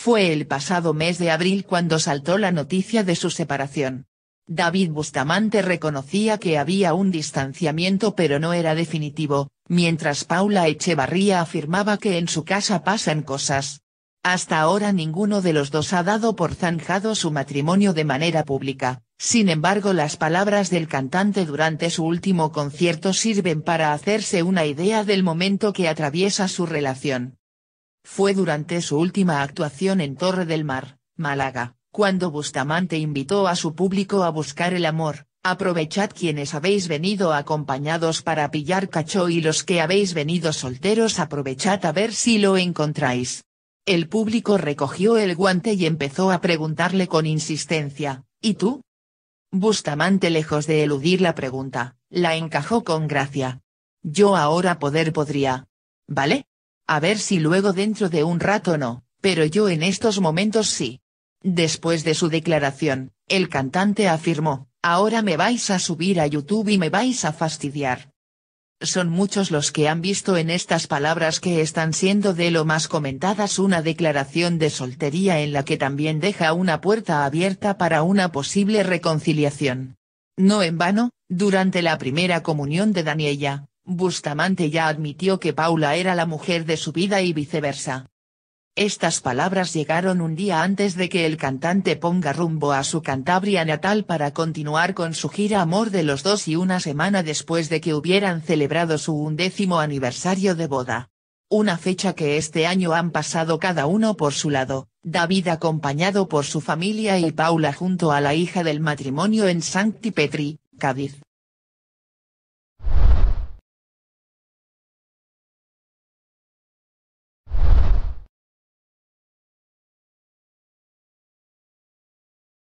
Fue el pasado mes de abril cuando saltó la noticia de su separación. David Bustamante reconocía que había un distanciamiento pero no era definitivo, mientras Paula Echevarría afirmaba que en su casa pasan cosas. Hasta ahora ninguno de los dos ha dado por zanjado su matrimonio de manera pública, sin embargo las palabras del cantante durante su último concierto sirven para hacerse una idea del momento que atraviesa su relación. Fue durante su última actuación en Torre del Mar, Málaga, cuando Bustamante invitó a su público a buscar el amor, aprovechad quienes habéis venido acompañados para pillar cacho y los que habéis venido solteros aprovechad a ver si lo encontráis. El público recogió el guante y empezó a preguntarle con insistencia, ¿y tú? Bustamante lejos de eludir la pregunta, la encajó con gracia. Yo ahora poder podría. ¿Vale? A ver si luego dentro de un rato no, pero yo en estos momentos sí. Después de su declaración, el cantante afirmó, ahora me vais a subir a YouTube y me vais a fastidiar. Son muchos los que han visto en estas palabras que están siendo de lo más comentadas una declaración de soltería en la que también deja una puerta abierta para una posible reconciliación. No en vano, durante la primera comunión de Daniela, Bustamante ya admitió que Paula era la mujer de su vida y viceversa. Estas palabras llegaron un día antes de que el cantante ponga rumbo a su Cantabria natal para continuar con su gira Amor de los dos y una semana después de que hubieran celebrado su undécimo aniversario de boda. Una fecha que este año han pasado cada uno por su lado, David acompañado por su familia y Paula junto a la hija del matrimonio en Sancti Petri, Cádiz.